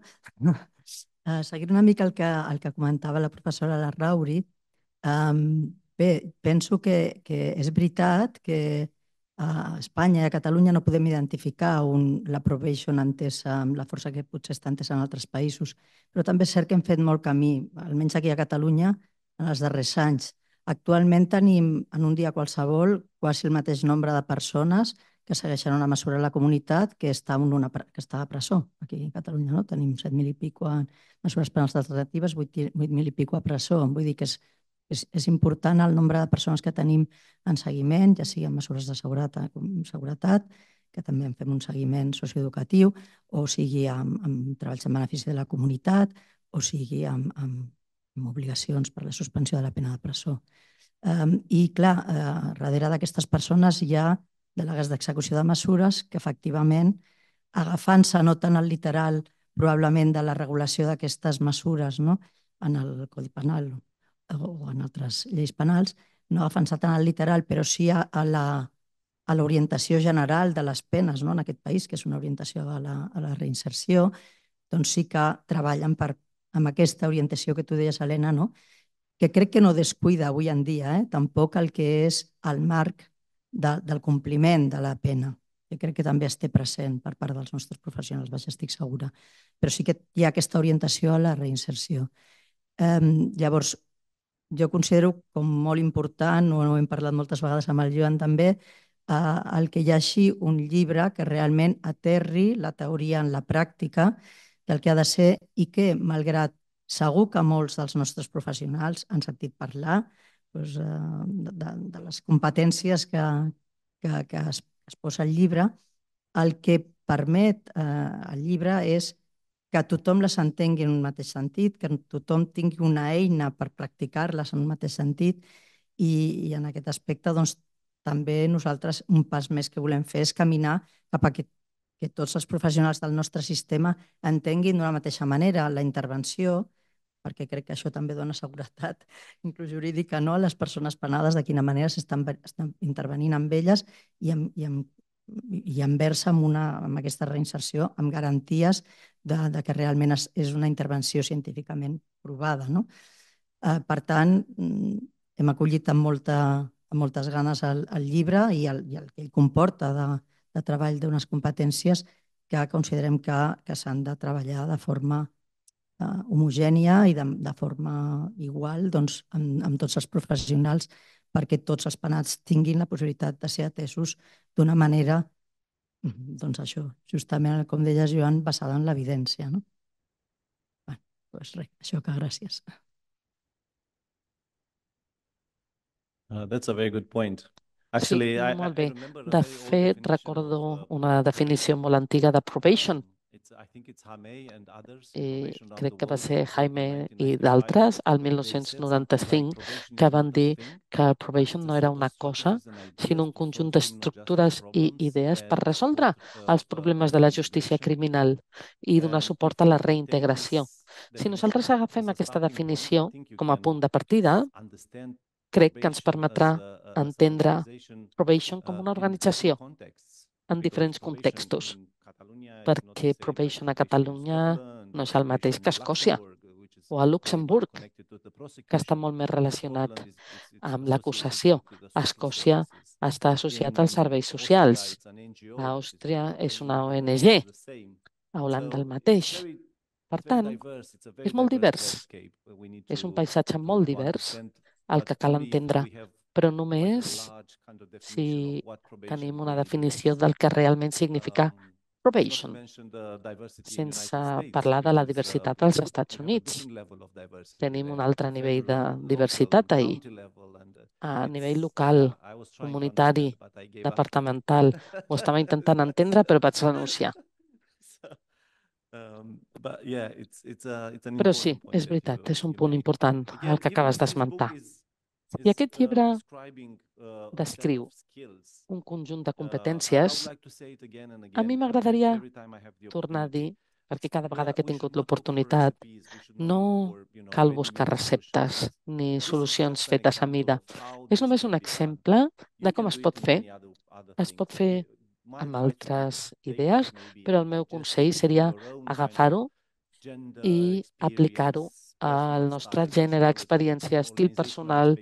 Uh, (laughs) seguint una mica el que, el que comentava la professora Rauri, um, bé, penso que, que és veritat que a eh, Espanya i a Catalunya no podem identificar un, la probation entesa amb la força que potser està entesa en altres països, però també és cert que hem fet molt camí, almenys aquí a Catalunya, en els darrers anys. Actualment tenim, en un dia qualsevol, quasi el mateix nombre de persones que segueixen una mesura a la comunitat que està, en una, que està a presó. Aquí a Catalunya no? tenim 7.000 i pico a mesures penals alternatives, 8.000 i pico a presó. Vull dir que és, és, és important el nombre de persones que tenim en seguiment, ja sigui en mesures de seguretat, com seguretat que també en fem un seguiment socioeducatiu, o sigui amb, amb treballs en benefici de la comunitat, o sigui amb, amb amb obligacions per la suspensió de la pena de presó. I, clar, eh, darrere d'aquestes persones hi ha delegats d'execució de mesures que, efectivament, agafant-se no tant al literal, probablement, de la regulació d'aquestes mesures no? en el Codi Penal o en altres lleis penals, no agafant-se tant al literal, però sí a, la a l'orientació general de les penes no? en aquest país, que és una orientació a la, a la reinserció, doncs sí que treballen per amb aquesta orientació que tu deies, Helena, no? que crec que no descuida avui en dia eh? tampoc el que és el marc de, del compliment de la pena que crec que també es té present per part dels nostres professionals, vaja, estic segura. Però sí que hi ha aquesta orientació a la reinserció. Eh, llavors, jo considero com molt important, ho hem parlat moltes vegades amb el Joan també, eh, el que hi hagi un llibre que realment aterri la teoria en la pràctica del que ha de ser i que, malgrat segur que molts dels nostres professionals han sentit parlar doncs, eh, de, de les competències que, que, que, es, es posa al llibre, el que permet eh, el llibre és que tothom les entengui en un mateix sentit, que tothom tingui una eina per practicar-les en un mateix sentit i, i en aquest aspecte doncs, també nosaltres un pas més que volem fer és caminar cap a aquest que tots els professionals del nostre sistema entenguin d'una mateixa manera la intervenció, perquè crec que això també dona seguretat, (laughs) inclús jurídica, no? a les persones penades, de quina manera s'estan intervenint amb elles i, amb, i, amb, i envers amb, una, amb aquesta reinserció, amb garanties de, de que realment és, és una intervenció científicament provada. No? Eh, per tant, mm, hem acollit amb, molta, amb moltes ganes el, el llibre i el, i el que ell comporta de, de treball d'unes competències que considerem que, que s'han de treballar de forma eh, homogènia i de, de forma igual doncs, amb, amb tots els professionals perquè tots els penats tinguin la possibilitat de ser atesos d'una manera, doncs això, justament, com deia Joan, basada en l'evidència. No? Bé, doncs res, això que gràcies. Uh, that's a very good point. Actually, sí, molt bé. De fet, recordo una definició molt antiga de probation. Mm, I eh, crec que va ser Jaime i d'altres, al 1995, que van dir que probation no era una cosa, sinó un conjunt d'estructures i idees per resoldre els uh, problemes de la justícia criminal i donar suport a la reintegració. Si nosaltres (laughs) agafem aquesta definició com a punt de partida, crec que ens permetrà uh, uh, entendre Probation com uh, una organització en diferents contextos, perquè Probation a Catalunya no és el mateix que a Escòcia o a Luxemburg, que està molt més relacionat amb l'acusació. Escòcia està associat als serveis socials. A Àustria és una ONG, a Holanda el mateix. Per tant, és molt divers. És un paisatge molt divers el que cal entendre, però només si tenim una definició del que realment significa probation, sense parlar de la diversitat als Estats Units. Tenim un altre nivell de diversitat ahir, a nivell local, comunitari, departamental. Ho estava intentant entendre, però vaig renunciar. Però sí, és veritat, és un punt important el que acabes d'esmentar. I aquest uh, llibre uh, descriu un conjunt de uh, competències. A mi m'agradaria tornar a dir, perquè cada vegada que he tingut l'oportunitat, no cal buscar receptes ni solucions fetes a mida. És només un exemple de com es pot fer. Es pot fer amb altres idees, però el meu consell seria agafar-ho i aplicar-ho al nostre gènere, experiència, estil personal,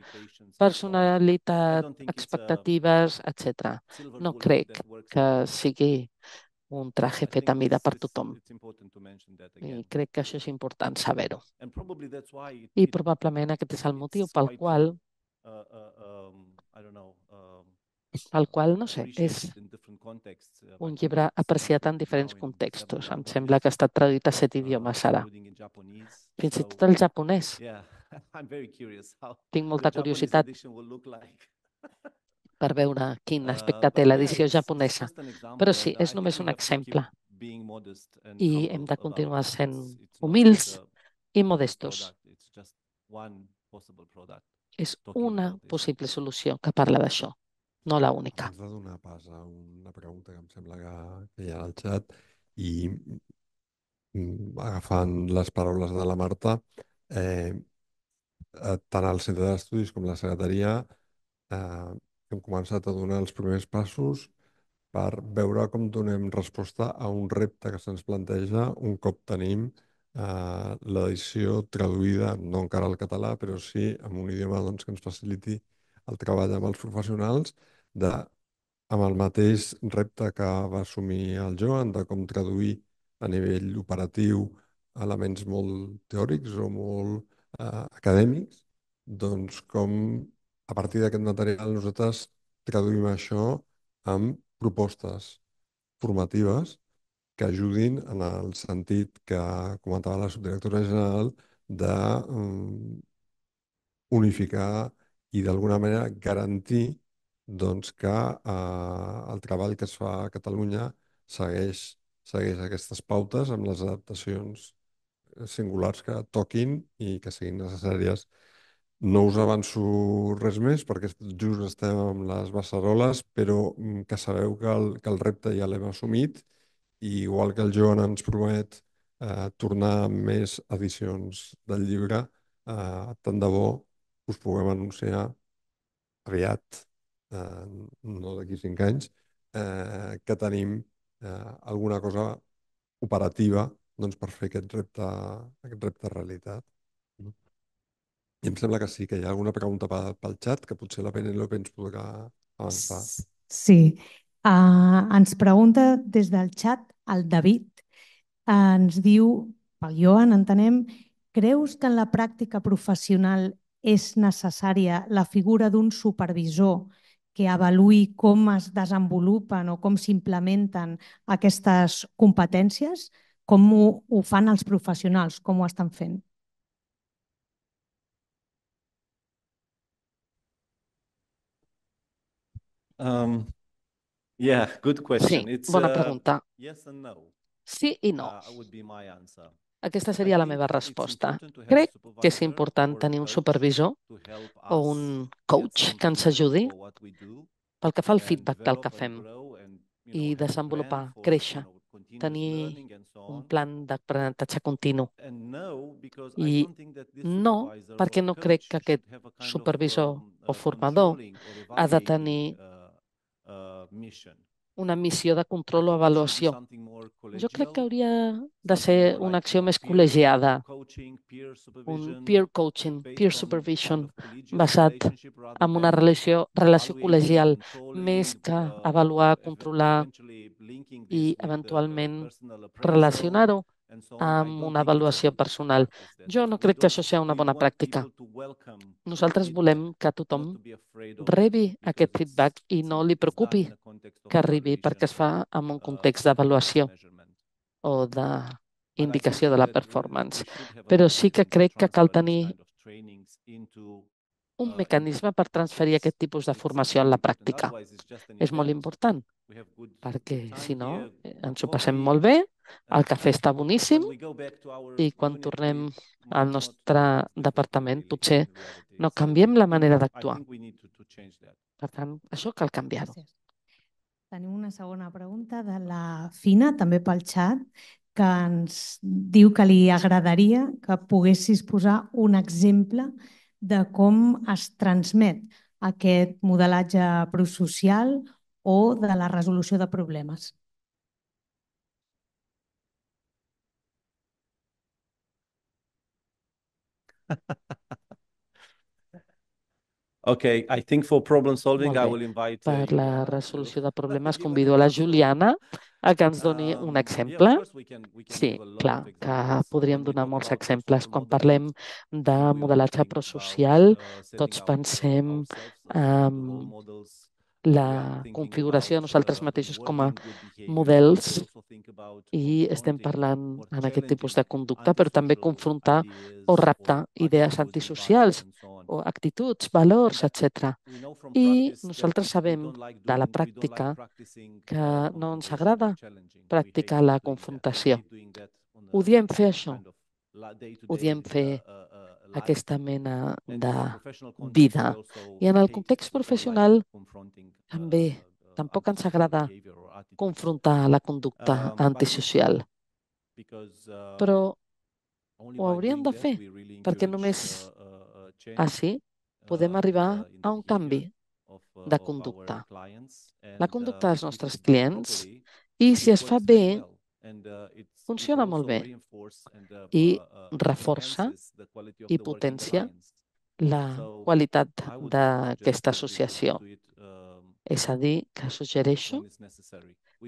personalitat, expectatives, etc. No crec que sigui un traje fet a mida per tothom. I crec que això és important saber-ho. I probablement aquest és el motiu pel qual uh, uh, um, um, el qual, no sé, és uh, un llibre apreciat en diferents contextos. Em sembla que ha estat traduït a set idiomes ara fins i tot el japonès. (laughs) Tinc molta curiositat per veure quin uh, aspecte té l'edició japonesa. Però sí, és només un exemple. I hem de continuar sent humils i modestos. És una possible solució que parla d'això, no la única. Ens ha donat pas a una pregunta que em sembla que, que hi ha al xat i Mm, agafant les paraules de la Marta, eh, eh tant el centre d'estudis com la secretaria eh, hem començat a donar els primers passos per veure com donem resposta a un repte que se'ns planteja un cop tenim eh, l'edició traduïda, no encara al català, però sí en un idioma doncs, que ens faciliti el treball amb els professionals de, amb el mateix repte que va assumir el Joan, de com traduir a nivell operatiu elements molt teòrics o molt eh, acadèmics, doncs com a partir d'aquest material nosaltres traduïm això en propostes formatives que ajudin en el sentit que comentava la subdirectora general de um, unificar i d'alguna manera garantir doncs, que eh, el treball que es fa a Catalunya segueix segueix aquestes pautes amb les adaptacions singulars que toquin i que siguin necessàries. No us avanço res més perquè just estem amb les beceroles, però mm, que sabeu que el, que el repte ja l'hem assumit i igual que el Joan ens promet eh, tornar amb més edicions del llibre, eh, tant de bo us puguem anunciar aviat, eh, no d'aquí cinc anys, eh, que tenim eh, alguna cosa operativa doncs, per fer aquest repte, aquest repte realitat. Mm. I em sembla que sí, que hi ha alguna pregunta pel, pel xat que potser la Penelope ens podrà avançar. Sí. Uh, ens pregunta des del xat el David. Uh, ens diu, pel Joan entenem, creus que en la pràctica professional és necessària la figura d'un supervisor que avaluï com es desenvolupen o com s'implementen aquestes competències? Com ho, ho fan els professionals? Com ho estan fent? Um, yeah, good question. Sí, It's, bona uh, pregunta. Uh, yes and no. Sí i no. Uh, aquesta seria la meva resposta. Crec que és important tenir un supervisor o un coach que ens ajudi pel que fa al feedback del que fem i desenvolupar, créixer, tenir un plan d'aprenentatge continu. I no, perquè no crec que aquest supervisor um, o uh, formador ha de tenir uh, uh, una missió de control o avaluació. Jo crec que hauria de ser una acció més col·legiada, un peer coaching, peer supervision, basat en una relació, relació col·legial, més que uh, avaluar, controlar i, eventualment, relacionar-ho amb una avaluació personal. Jo no crec que això sigui una bona pràctica. Nosaltres volem que tothom rebi aquest feedback i no li preocupi que arribi perquè es fa en un context d'avaluació o d'indicació de la performance. Però sí que crec que cal tenir un uh, mecanisme per transferir aquest tipus de formació en la pràctica. És molt important, perquè si no eh, ens ho passem molt bé el cafè està boníssim i quan tornem al nostre departament potser no canviem la manera d'actuar. Per tant, això cal canviar-ho. Tenim una segona pregunta de la Fina, també pel xat, que ens diu que li agradaria que poguessis posar un exemple de com es transmet aquest modelatge prosocial o de la resolució de problemes. Okay, I think for problem solving I will invite... Per eh, la resolució de problemes convido a la Juliana a que ens doni um, un exemple. Sí, clar, que podríem donar molts exemples. Quan parlem de modelatge prosocial, uh, tots pensem en la configuració de nosaltres uh, mateixos com a models i estem parlant en aquest tipus de conducta, però també confrontar o raptar idees antisocials o actituds, valors, etc. I nosaltres sabem de la pràctica que no ens agrada practicar la confrontació. Odiem fer això. Odiem fer uh, uh, aquesta mena de vida. I en el context professional també uh, uh, tampoc ens agrada confrontar la conducta um, antisocial. Uh, Però ho hauríem de fer, perquè només així podem arribar a un canvi de conducta. La conducta dels nostres clients i si es fa bé, funciona molt bé uh, i uh, uh, reforça i potència la qualitat d'aquesta associació. Um, és a dir, que suggereixo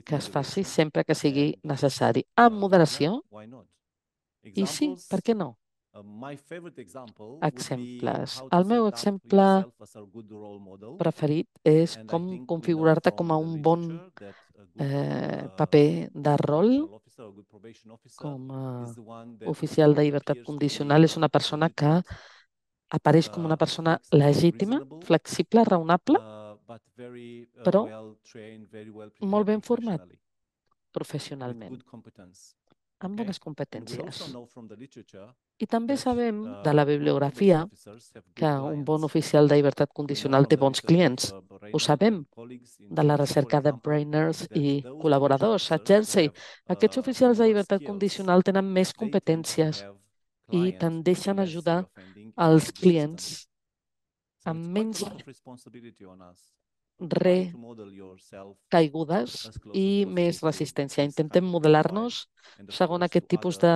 que es faci sempre que sigui necessari, amb moderació, i sí, per què no? Exemples. El meu exemple preferit és com configurar-te com a un bon eh, paper de rol com a oficial de llibertat condicional és una persona que apareix com una uh, persona legítima, flexible, raonable, uh, uh, però molt ben format professionalment amb bones competències. I també sabem de la bibliografia que un bon oficial de llibertat condicional té bons clients. Ho sabem de la recerca de Brainers i col·laboradors a Jersey. Aquests uh, oficials de llibertat condicional tenen més competències i tendeixen a ajudar els clients amb menys recaigudes i més resistència. Intentem modelar-nos segons aquest tipus de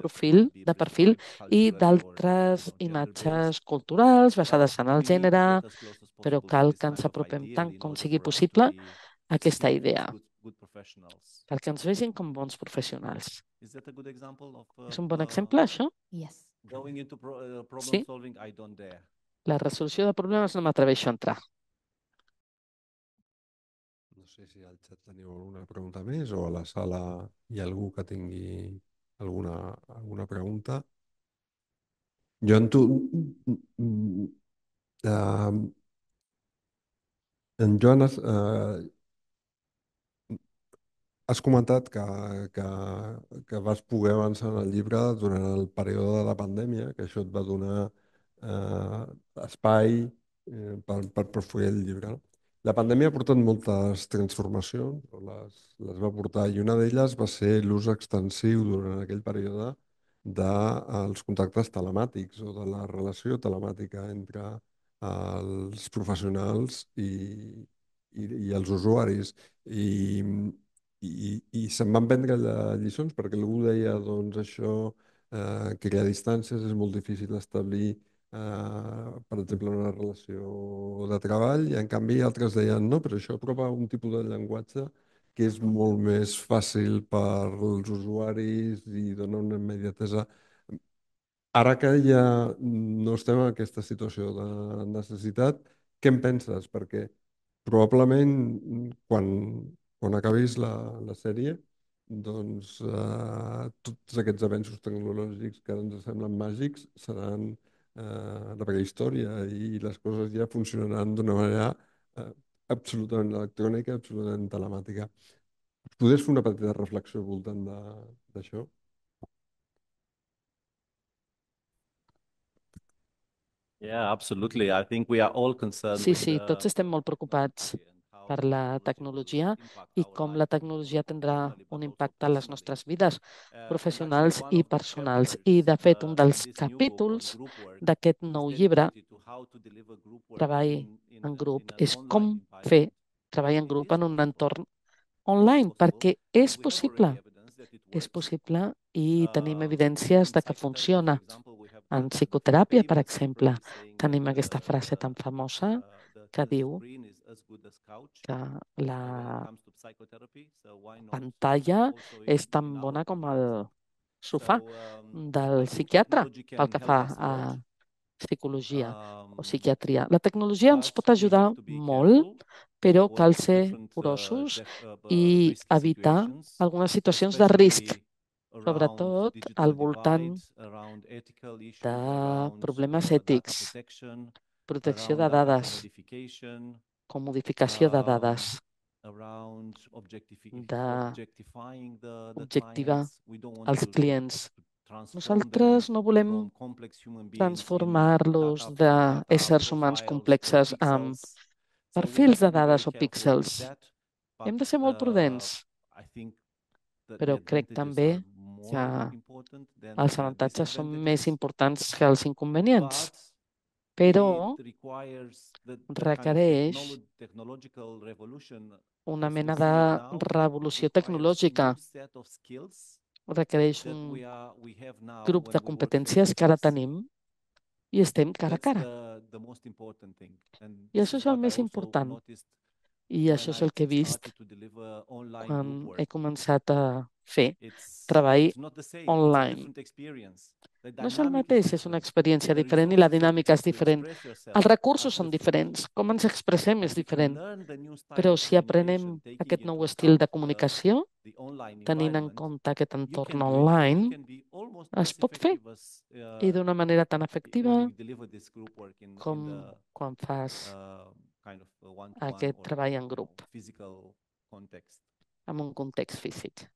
profil, de perfil i d'altres imatges culturals basades en el gènere, però cal que ens apropem tant com sigui possible a aquesta idea perquè ens vegin com bons professionals. Uh, És un bon uh, exemple, això? Yes. Uh, sí? La resolució de problemes no m'atreveixo a entrar sé si al xat teniu alguna pregunta més o a la sala hi ha algú que tingui alguna, alguna pregunta. Jo en tu... Uh, en Joan, has, uh, has comentat que, que, que vas poder avançar en el llibre durant el període de la pandèmia, que això et va donar uh, espai uh, per, per profuir el llibre. No? La pandèmia ha portat moltes transformacions, les, les va portar, i una d'elles va ser l'ús extensiu durant aquell període dels de, eh, contactes telemàtics o de la relació telemàtica entre eh, els professionals i, i, i els usuaris. I, i, i se'n van prendre lliçons perquè algú deia doncs això, eh, crear distàncies, és molt difícil establir Uh, per exemple, una relació de treball, i en canvi altres deien no, però això prova un tipus de llenguatge que és molt més fàcil per als usuaris i dona una immediatesa. Ara que ja no estem en aquesta situació de necessitat, què en penses? Perquè probablement quan, quan acabis la, la sèrie, doncs eh, uh, tots aquests avenços tecnològics que ens semblen màgics seran eh, la prehistòria i les coses ja funcionaran d'una manera eh, absolutament electrònica, absolutament telemàtica. Podries fer una petita reflexió al voltant d'això? Yeah, Sí, sí, tots estem molt preocupats. Yeah per la tecnologia i com la tecnologia tindrà un impacte a les nostres vides professionals i personals. I, de fet, un dels capítols d'aquest nou llibre, Treball en grup, és com fer treball en grup en un entorn online, perquè és possible. És possible i tenim evidències de que funciona. En psicoteràpia, per exemple, tenim aquesta frase tan famosa que diu que la pantalla és tan bona com el sofà um, del psiquiatre pel que fa a psicologia o um, psiquiatria. La tecnologia ens pot ajudar molt, però cal ser uh, curosos uh, i evitar algunes situacions de risc sobretot al voltant de problemes ètics, protecció de dades, com modificació de uh, dades, d'objectivar els clients. Nosaltres no volem transformar-los d'éssers humans complexes en perfils de dades o píxels. Hem de ser molt prudents, uh, però crec també que els avantatges són més importants que els inconvenients però requereix una mena de revolució tecnològica. Requereix un grup de competències que ara tenim i estem cara a cara. I això és el més important. I això és el que he vist quan he començat a fer treball online. No és el mateix, és una experiència diferent i la dinàmica és diferent. Els recursos són diferents, com ens expressem és diferent. Però si aprenem aquest nou estil de comunicació, tenint en compte aquest entorn online, es pot fer i uh, d'una manera tan efectiva com quan fas uh, aquest treball en grup, en un context físic.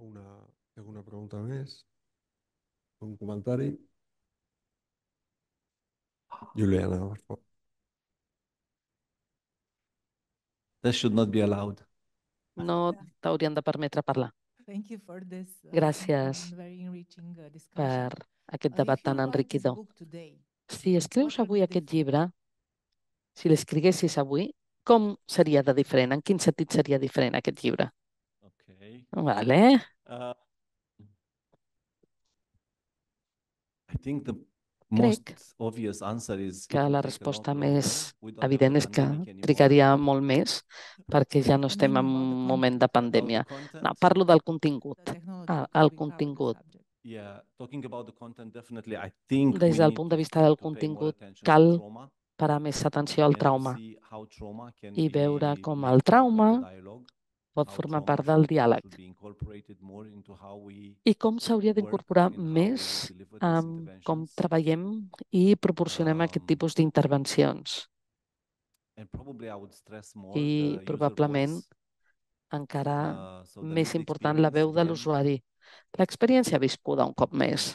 una, alguna pregunta més? Un comentari? Juliana, per favor. That should not be allowed. No t'haurien de permetre parlar. Thank you for this, uh, Gràcies very enriching, uh, per aquest debat tan enriquidor. Si escrius avui aquest llibre, si l'escriguessis avui, com seria de diferent? En quin sentit seria diferent aquest llibre? Okay. Vale. Uh... I think the Crec que la resposta més evident és que trigaria molt més perquè ja no estem en un moment de pandèmia. No, parlo del contingut, ah, el contingut. Des del punt de vista del contingut, cal parar més atenció al trauma i veure com el trauma pot formar part del diàleg i com s'hauria d'incorporar més en um, com treballem i proporcionem um, aquest tipus d'intervencions. I probablement encara uh, més important la veu de l'usuari, l'experiència viscuda un cop més.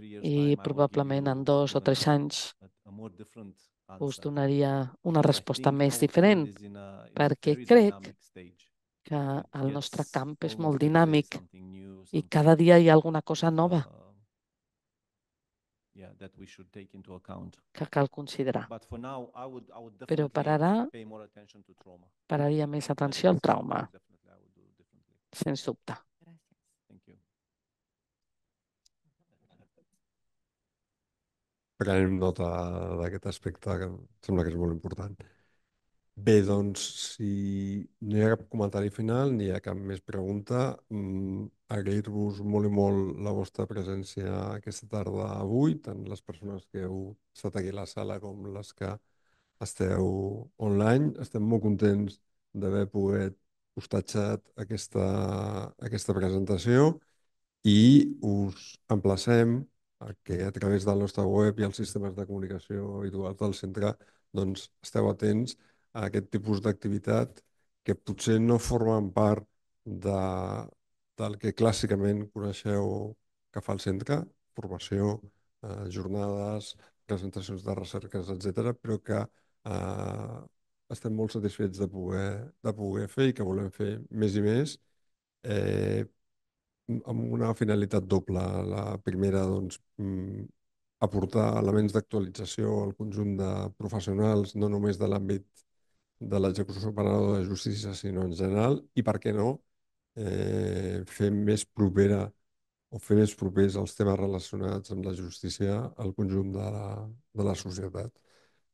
I probablement en dos o tres anys us donaria una resposta més diferent, perquè crec que el nostre camp és molt dinàmic i cada dia hi ha alguna cosa uh, nova que cal considerar. Però per ara pararia més atenció al trauma, sens dubte. Prenem nota d'aquest aspecte que sembla que és molt important. Bé, doncs, si no hi ha cap comentari final ni hi ha cap més pregunta, mm, agrair-vos molt i molt la vostra presència aquesta tarda avui, tant les persones que heu estat aquí a la sala com les que esteu online. Estem molt contents d'haver pogut hostatjat aquesta, aquesta presentació i us emplacem a que a través de la nostra web i els sistemes de comunicació habituals del centre doncs, esteu atents a aquest tipus d'activitat que potser no formen part de, del que clàssicament coneixeu que fa el centre, formació, eh, jornades, presentacions de recerques, etc, però que eh, estem molt satisfets de poder, de poder fer i que volem fer més i més eh, amb una finalitat doble. La primera, doncs, mm, aportar elements d'actualització al conjunt de professionals, no només de l'àmbit de l'execució separada de justícia, sinó en general, i per què no eh, fer més propera o fer més propers els temes relacionats amb la justícia al conjunt de la, de la societat.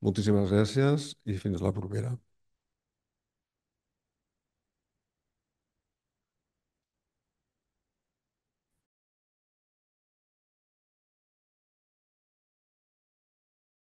Moltíssimes gràcies i fins la propera.